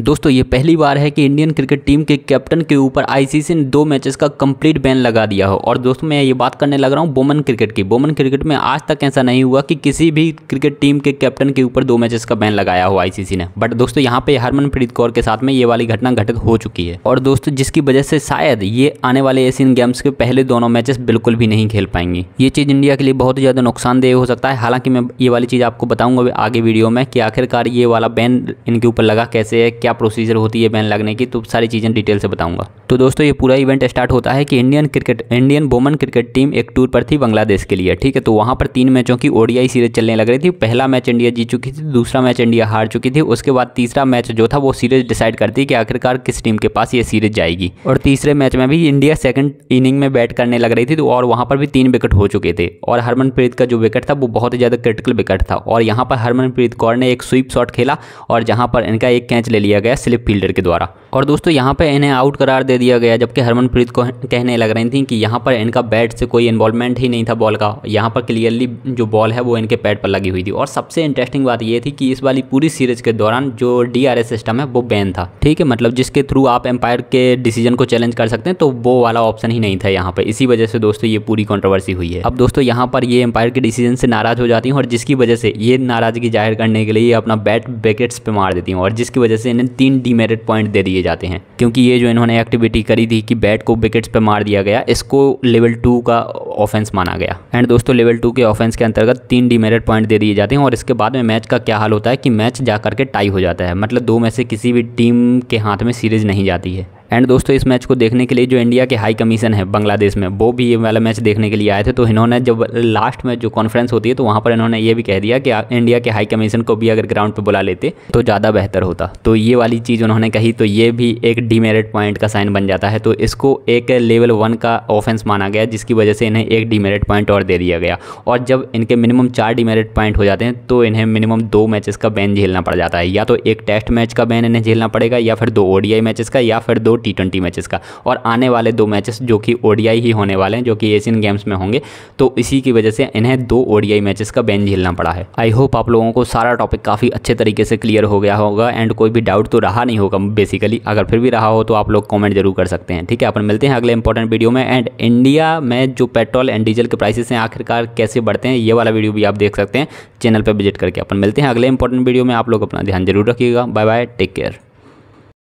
दोस्तों ये पहली बार है कि इंडियन क्रिकेट टीम के कैप्टन के ऊपर आईसीसी ने दो मैचेस का कंप्लीट बैन लगा दिया हो और दोस्तों मैं ये बात करने लग रहा हूँ बोमन क्रिकेट की बोमन क्रिकेट में आज तक ऐसा नहीं हुआ कि किसी भी क्रिकेट टीम के कैप्टन के ऊपर दो मैचेस का बैन लगाया हो आईसीसी ने बट दोस्तों यहाँ पे हरमनप्रीत कौर के साथ में ये वाली घटना घटित हो चुकी है और दोस्तों जिसकी वजह से शायद ये आने वाले एशियन गेम्स के पहले दोनों मैचेस बिल्कुल भी नहीं खेल पाएंगे ये चीज़ इंडिया के लिए बहुत ही ज़्यादा नुकसानदेह हो सकता है हालांकि मैं ये वाली चीज़ आपको बताऊंगा आगे वीडियो में कि आखिरकार ये वाला बैन इनके ऊपर लगा कैसे है क्या क्या प्रोसीजर होती है बैन लगने की तो सारी चीज़ें डिटेल से बताऊंगा तो दोस्तों ये पूरा इवेंट स्टार्ट होता है कि Indian cricket Indian woman cricket team एक टूर पर थी बांग्लादेश के लिए ठीक है तो वहाँ पर तीन मैचों की ओडियाई सीरीज चलने लग रही थी पहला मैच इंडिया जीत चुकी थी दूसरा मैच इंडिया हार चुकी थी उसके बाद तीसरा मैच जो था वो सीरीज डिसाइड करती कि आखिरकार किस टीम के पास ये सीरीज जाएगी और तीसरे मैच में भी इंडिया सेकंड इनिंग में बैट करने लग रही थी तो और वहाँ पर भी तीन विकेट हो चुके थे और हरमनप्रीत का जो विकेट था वो बहुत ही ज़्यादा क्रिटिकल विकेट था और यहाँ पर हरमनप्रीत कौर ने एक स्वीप शॉट खेला और जहाँ पर इनका एक कैच ले लिया दिया गया स्लिप फील्डर के द्वारा और दोस्तों यहाँ पर इन्हें आउट करार दे दिया गया जबकि हरमनप्रीत को कहने लग रही थी कि यहाँ पर इनका बैट से कोई इन्वॉल्वमेंट ही नहीं था बॉल का यहाँ पर क्लियरली जो बॉल है वो इनके पैड पर लगी हुई थी और सबसे इंटरेस्टिंग बात यह थी कि इस वाली पूरी सीरीज के दौरान जो डी सिस्टम है वो बैन था ठीक है मतलब जिसके थ्रू आप एम्पायर के डिसीजन को चैलेंज कर सकते हैं तो वो वाला ऑप्शन ही नहीं था यहाँ पर इसी वजह से दोस्तों ये पूरी कॉन्ट्रोवर्सी हुई है अब दोस्तों यहाँ पर ये एम्पायर के डिसीजन से नाराज हो जाती हूँ और जिसकी वजह से ये नाराजगी जाहिर करने के लिए अपना बैट बैकेट्स पर मार देती हूँ और जिसकी वजह से इन्हें तीन डीमेरिट पॉइंट दे दिए जाते हैं क्योंकि ये जो इन्होंने एक्टिविटी करी थी कि बैट को विकेट्स पर मार दिया गया इसको लेवल टू का ऑफेंस माना गया एंड दोस्तों लेवल टू के ऑफेंस के अंतर्गत तीन डीमेरिट पॉइंट दे दिए जाते हैं और इसके बाद में मैच का क्या हाल होता है कि मैच जा करके टाई हो जाता है मतलब दो में से किसी भी टीम के हाथ में सीरीज नहीं जाती है एंड दोस्तों इस मैच को देखने के लिए जो इंडिया के हाई कमीशन है बांग्लादेश में वो भी ये वाला मैच देखने के लिए आए थे तो इन्होंने जब लास्ट में जो कॉन्फ्रेंस होती है तो वहाँ पर इन्होंने ये भी कह दिया कि इंडिया के हाई कमीशन को भी अगर ग्राउंड पर बुला लेते तो ज़्यादा बेहतर होता तो ये वाली चीज़ उन्होंने कही तो ये भी एक डीमेरिट पॉइंट का साइन बन जाता है तो इसको एक लेवल वन का ऑफेंस माना गया जिसकी वजह से इन्हें एक डीमेरिट पॉइंट और दे दिया गया और जब इनके मिनिमम चार डीमेरिट पॉइंट हो जाते हैं तो इन्हें मिनिमम दो मैचेस का बैन झेलना पड़ जाता है या तो एक टेस्ट मैच का बैन इन्हें झेलना पड़ेगा या फिर दो ओडीआई मैचेस का या फिर दो टी ट्वेंटी मैचेस का और आने वाले दो मैचेस जो कि ओडीआई ही होने वाले हैं जो कि एशियन गेम्स में होंगे तो इसी की वजह से इन्हें दो ओडीआई मैचेस का बैन झेलना पड़ा है आई होप आप लोगों को सारा टॉपिक काफ़ी अच्छे तरीके से क्लियर हो गया होगा एंड कोई भी डाउट तो रहा नहीं होगा बेसिकली अगर फिर भी रहा हो तो आप लोग कॉमेंट जरूर कर सकते हैं ठीक है अपन मिलते हैं अगले इंपॉर्टेंट वीडियो में एंड इंडिया में जो पेट्रोल एंड डीजल के प्राइसेस हैं आखिरकार कैसे बढ़ते हैं ये वाला वीडियो भी आप देख सकते हैं चैनल पर विजिट करके अपन मिलते हैं अगले इंपॉर्टेंट वीडियो में आप लोग अपना ध्यान जरूर रखिएगा बाय बाय टेक केयर